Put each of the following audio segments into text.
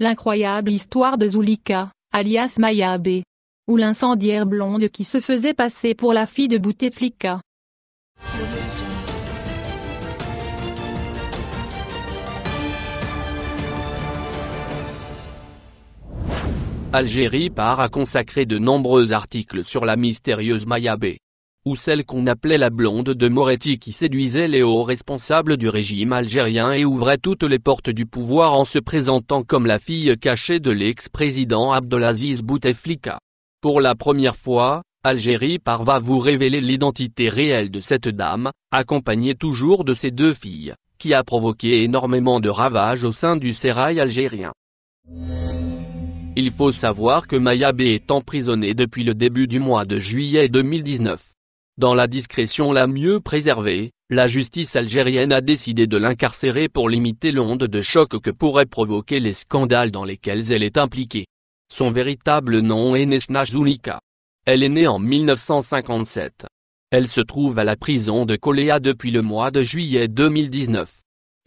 L'incroyable histoire de Zulika, alias Maya Ou l'incendiaire blonde qui se faisait passer pour la fille de Bouteflika. Algérie part à consacrer de nombreux articles sur la mystérieuse Maya ou celle qu'on appelait la blonde de Moretti qui séduisait les hauts responsables du régime algérien et ouvrait toutes les portes du pouvoir en se présentant comme la fille cachée de l'ex-président Abdelaziz Bouteflika. Pour la première fois, Algérie parva vous révéler l'identité réelle de cette dame, accompagnée toujours de ses deux filles, qui a provoqué énormément de ravages au sein du sérail algérien. Il faut savoir que Mayabe est emprisonnée depuis le début du mois de juillet 2019. Dans la discrétion la mieux préservée, la justice algérienne a décidé de l'incarcérer pour limiter l'onde de choc que pourraient provoquer les scandales dans lesquels elle est impliquée. Son véritable nom est Nesna Zulika. Elle est née en 1957. Elle se trouve à la prison de Coléa depuis le mois de juillet 2019.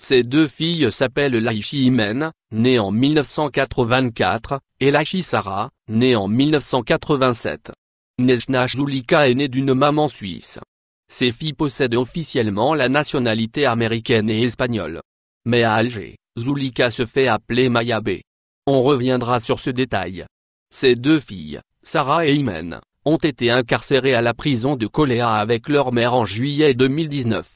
Ses deux filles s'appellent Laïchi Imen, née en 1984, et Laichi Sara, née en 1987. Nesna Zulika est née d'une maman suisse. Ses filles possèdent officiellement la nationalité américaine et espagnole. Mais à Alger, Zulika se fait appeler Mayabe. On reviendra sur ce détail. Ses deux filles, Sarah et Imen, ont été incarcérées à la prison de Coléa avec leur mère en juillet 2019.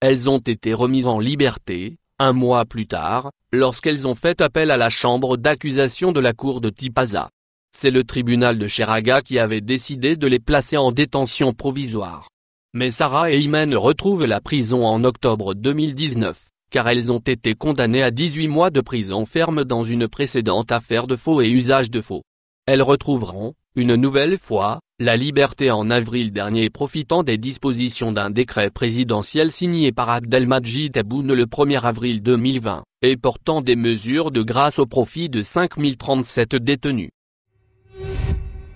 Elles ont été remises en liberté, un mois plus tard, lorsqu'elles ont fait appel à la chambre d'accusation de la cour de Tipaza. C'est le tribunal de Cheraga qui avait décidé de les placer en détention provisoire. Mais Sarah et Imen retrouvent la prison en octobre 2019, car elles ont été condamnées à 18 mois de prison ferme dans une précédente affaire de faux et usage de faux. Elles retrouveront, une nouvelle fois, la liberté en avril dernier profitant des dispositions d'un décret présidentiel signé par Abdelmajid Aboune le 1er avril 2020, et portant des mesures de grâce au profit de 5037 détenus.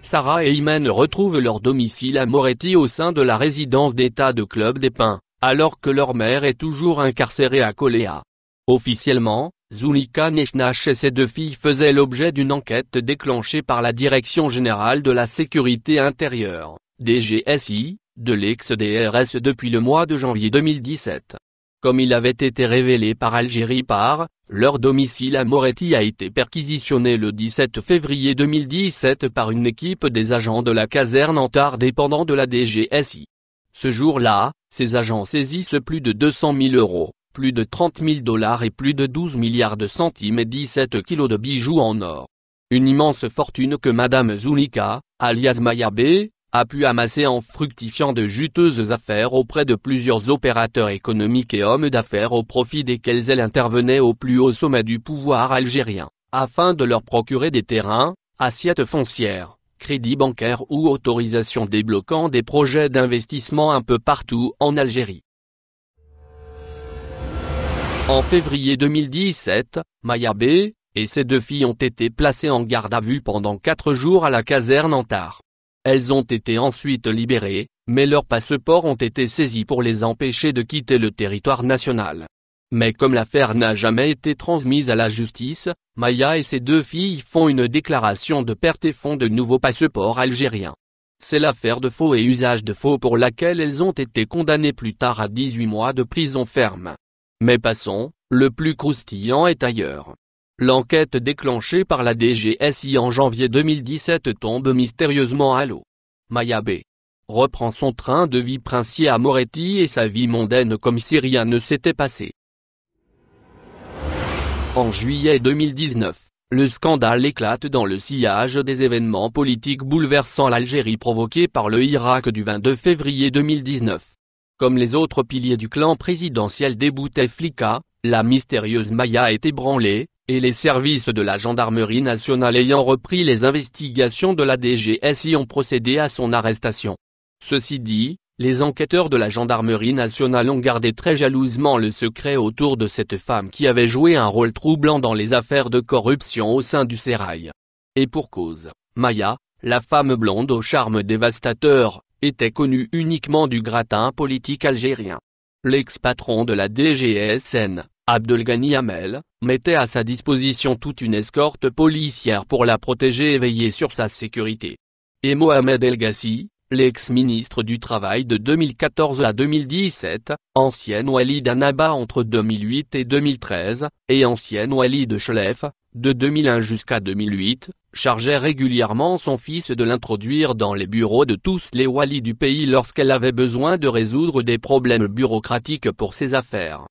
Sarah et Imen retrouvent leur domicile à Moretti au sein de la résidence d'État de Club des Pins, alors que leur mère est toujours incarcérée à Coléa. Officiellement, Zulika Neshnach et ses deux filles faisaient l'objet d'une enquête déclenchée par la Direction Générale de la Sécurité Intérieure, DGSI, de l'ex-DRS depuis le mois de janvier 2017 comme il avait été révélé par Algérie par, leur domicile à Moretti a été perquisitionné le 17 février 2017 par une équipe des agents de la caserne Antar dépendant de la DGSI. Ce jour-là, ces agents saisissent plus de 200 000 euros, plus de 30 000 dollars et plus de 12 milliards de centimes et 17 kilos de bijoux en or. Une immense fortune que Madame Zulika, alias Maya a pu amasser en fructifiant de juteuses affaires auprès de plusieurs opérateurs économiques et hommes d'affaires au profit desquels elle intervenait au plus haut sommet du pouvoir algérien, afin de leur procurer des terrains, assiettes foncières, crédits bancaires ou autorisations débloquant des projets d'investissement un peu partout en Algérie. En février 2017, Maya B. et ses deux filles ont été placées en garde à vue pendant quatre jours à la caserne Antar. Elles ont été ensuite libérées, mais leurs passeports ont été saisis pour les empêcher de quitter le territoire national. Mais comme l'affaire n'a jamais été transmise à la justice, Maya et ses deux filles font une déclaration de perte et font de nouveaux passeports algériens. C'est l'affaire de faux et usage de faux pour laquelle elles ont été condamnées plus tard à 18 mois de prison ferme. Mais passons, le plus croustillant est ailleurs. L'enquête déclenchée par la DGSI en janvier 2017 tombe mystérieusement à l'eau. Maya B. reprend son train de vie princier à Moretti et sa vie mondaine comme si rien ne s'était passé. En juillet 2019, le scandale éclate dans le sillage des événements politiques bouleversant l'Algérie provoqués par le Irak du 22 février 2019. Comme les autres piliers du clan présidentiel des Bouteflika, la mystérieuse Maya est ébranlée, et les services de la gendarmerie nationale ayant repris les investigations de la DGSI ont procédé à son arrestation. Ceci dit, les enquêteurs de la gendarmerie nationale ont gardé très jalousement le secret autour de cette femme qui avait joué un rôle troublant dans les affaires de corruption au sein du sérail. Et pour cause, Maya, la femme blonde au charme dévastateur, était connue uniquement du gratin politique algérien. L'ex-patron de la DGSN, Abdelghani Hamel, mettait à sa disposition toute une escorte policière pour la protéger et veiller sur sa sécurité. Et Mohamed El Ghassi, l'ex-ministre du Travail de 2014 à 2017, ancienne Wali d'Anaba entre 2008 et 2013, et ancienne Wali de Chlef, de 2001 jusqu'à 2008, chargeait régulièrement son fils de l'introduire dans les bureaux de tous les walis du pays lorsqu'elle avait besoin de résoudre des problèmes bureaucratiques pour ses affaires.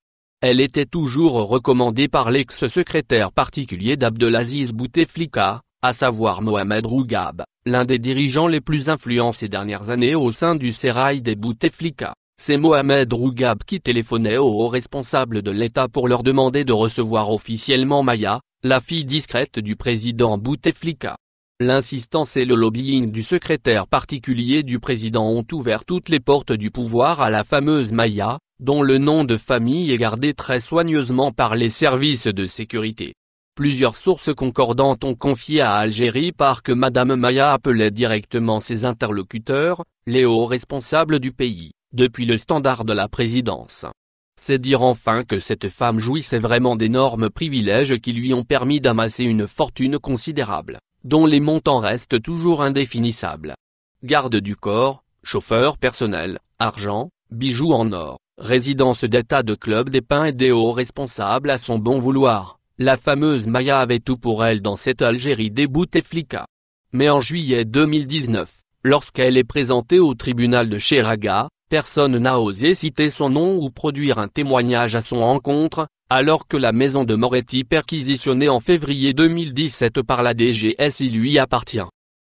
Elle était toujours recommandée par l'ex-secrétaire particulier d'Abdelaziz Bouteflika, à savoir Mohamed Rougab, l'un des dirigeants les plus influents ces dernières années au sein du sérail des Bouteflika. C'est Mohamed Rougab qui téléphonait aux haut responsables de l'État pour leur demander de recevoir officiellement Maya, la fille discrète du président Bouteflika. L'insistance et le lobbying du secrétaire particulier du président ont ouvert toutes les portes du pouvoir à la fameuse Maya, dont le nom de famille est gardé très soigneusement par les services de sécurité. Plusieurs sources concordantes ont confié à Algérie par que Madame Maya appelait directement ses interlocuteurs, les hauts responsables du pays, depuis le standard de la présidence. C'est dire enfin que cette femme jouissait vraiment d'énormes privilèges qui lui ont permis d'amasser une fortune considérable, dont les montants restent toujours indéfinissables. Garde du corps, chauffeur personnel, argent, bijoux en or, résidence d'état de club des pins et des hauts responsables à son bon vouloir. La fameuse Maya avait tout pour elle dans cette Algérie des Bouteflika. Mais en juillet 2019, lorsqu'elle est présentée au tribunal de Cheraga, personne n'a osé citer son nom ou produire un témoignage à son encontre, alors que la maison de Moretti perquisitionnée en février 2017 par la DGSI lui appartient.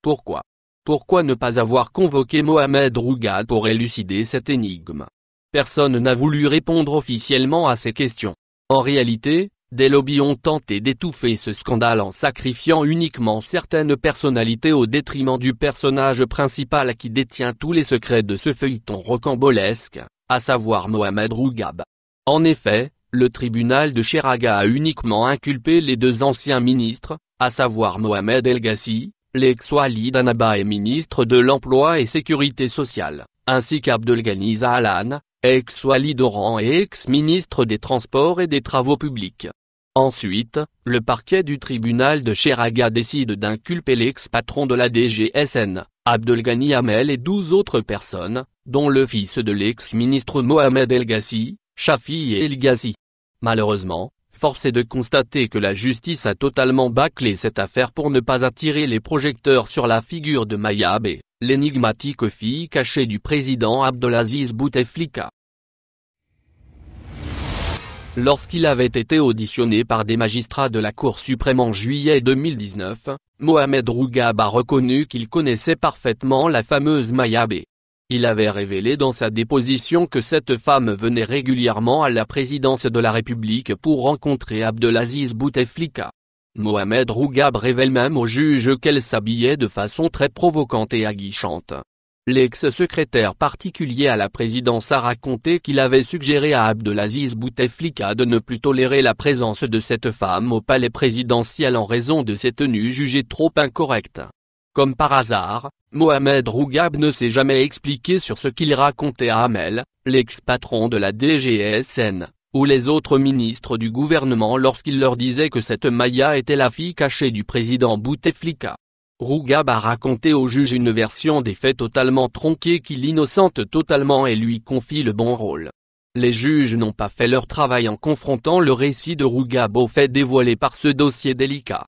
Pourquoi Pourquoi ne pas avoir convoqué Mohamed Rougab pour élucider cette énigme Personne n'a voulu répondre officiellement à ces questions. En réalité, des lobbies ont tenté d'étouffer ce scandale en sacrifiant uniquement certaines personnalités au détriment du personnage principal qui détient tous les secrets de ce feuilleton rocambolesque, à savoir Mohamed Rougab. En effet, le tribunal de Cheraga a uniquement inculpé les deux anciens ministres, à savoir Mohamed El Ghassi, l'ex-Wali Danaba et ministre de l'Emploi et Sécurité Sociale, ainsi qu'Abdelghani Zahalan, ex-Wali d'Oran et ex-ministre des Transports et des Travaux Publics. Ensuite, le parquet du tribunal de Cheraga décide d'inculper l'ex-patron de la DGSN, Abdelghani Hamel et douze autres personnes, dont le fils de l'ex-ministre Mohamed El Ghassi, Shafi El Ghazi. Malheureusement, force est de constater que la justice a totalement bâclé cette affaire pour ne pas attirer les projecteurs sur la figure de Maya l'énigmatique fille cachée du président Abdelaziz Bouteflika. Lorsqu'il avait été auditionné par des magistrats de la Cour suprême en juillet 2019, Mohamed Rougab a reconnu qu'il connaissait parfaitement la fameuse Mayabe. Il avait révélé dans sa déposition que cette femme venait régulièrement à la présidence de la République pour rencontrer Abdelaziz Bouteflika. Mohamed Rougab révèle même au juge qu'elle s'habillait de façon très provocante et aguichante. L'ex-secrétaire particulier à la présidence a raconté qu'il avait suggéré à Abdelaziz Bouteflika de ne plus tolérer la présence de cette femme au palais présidentiel en raison de ses tenues jugées trop incorrectes. Comme par hasard, Mohamed Rougab ne s'est jamais expliqué sur ce qu'il racontait à Hamel, l'ex-patron de la DGSN, ou les autres ministres du gouvernement lorsqu'il leur disait que cette Maya était la fille cachée du président Bouteflika. Rougab a raconté au juge une version des faits totalement tronquée qui l'innocente totalement et lui confie le bon rôle. Les juges n'ont pas fait leur travail en confrontant le récit de Rougab aux faits dévoilés par ce dossier délicat.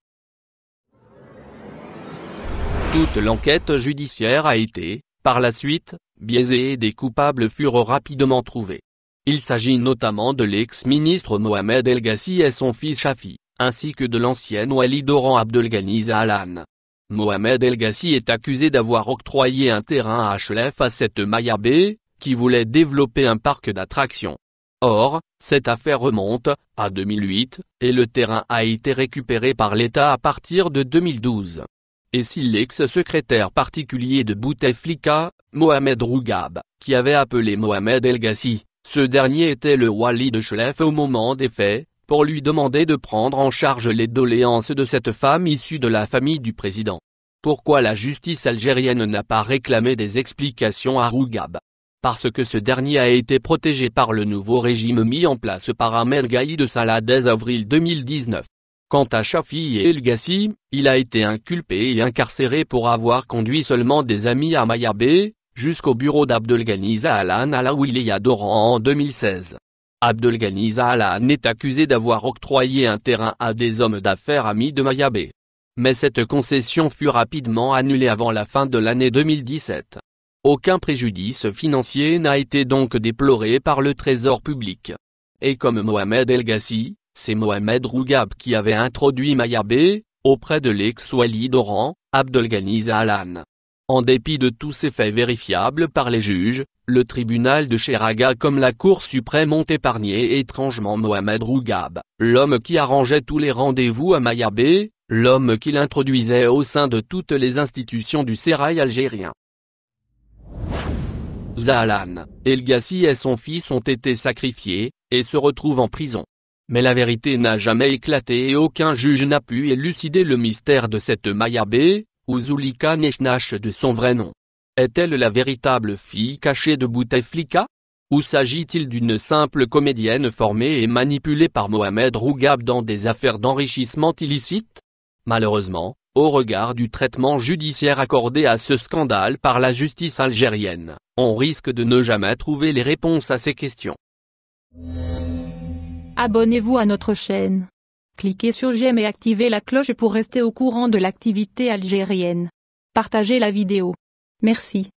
Toute l'enquête judiciaire a été, par la suite, biaisée et des coupables furent rapidement trouvés. Il s'agit notamment de l'ex-ministre Mohamed El Ghassi et son fils Shafi, ainsi que de l'ancienne Wali Doran Abdelghani Alan. Mohamed El Ghassi est accusé d'avoir octroyé un terrain à HLF à cette Mayabé, qui voulait développer un parc d'attractions. Or, cette affaire remonte, à 2008, et le terrain a été récupéré par l'État à partir de 2012 et si l'ex-secrétaire particulier de Bouteflika, Mohamed Rougab, qui avait appelé Mohamed El Gassi, ce dernier était le wali de Chlef au moment des faits, pour lui demander de prendre en charge les doléances de cette femme issue de la famille du président. Pourquoi la justice algérienne n'a pas réclamé des explications à Rougab Parce que ce dernier a été protégé par le nouveau régime mis en place par Ahmed Gaïd de Salah dès avril 2019. Quant à Shafi et Gassi, il a été inculpé et incarcéré pour avoir conduit seulement des amis à Mayabé, jusqu'au bureau d'Abdelghani Zahalan à la Wilaya d'Oran en 2016. Abdelghani Zahalan est accusé d'avoir octroyé un terrain à des hommes d'affaires amis de Mayabé. Mais cette concession fut rapidement annulée avant la fin de l'année 2017. Aucun préjudice financier n'a été donc déploré par le Trésor public. Et comme Mohamed El Gassi, c'est Mohamed Rougab qui avait introduit Mayabé, auprès de l'ex-Wali d'Oran, Abdelghani Zahalan. En dépit de tous ces faits vérifiables par les juges, le tribunal de Sheraga comme la Cour suprême ont épargné étrangement Mohamed Rougab, l'homme qui arrangeait tous les rendez-vous à Mayabé, l'homme qui l'introduisait au sein de toutes les institutions du sérail algérien. Zalan, Elgassi et son fils ont été sacrifiés, et se retrouvent en prison. Mais la vérité n'a jamais éclaté et aucun juge n'a pu élucider le mystère de cette Mayabe, ou Zulika de son vrai nom. Est-elle la véritable fille cachée de Bouteflika Ou s'agit-il d'une simple comédienne formée et manipulée par Mohamed Rougab dans des affaires d'enrichissement illicite Malheureusement, au regard du traitement judiciaire accordé à ce scandale par la justice algérienne, on risque de ne jamais trouver les réponses à ces questions. Abonnez-vous à notre chaîne. Cliquez sur j'aime et activez la cloche pour rester au courant de l'activité algérienne. Partagez la vidéo. Merci.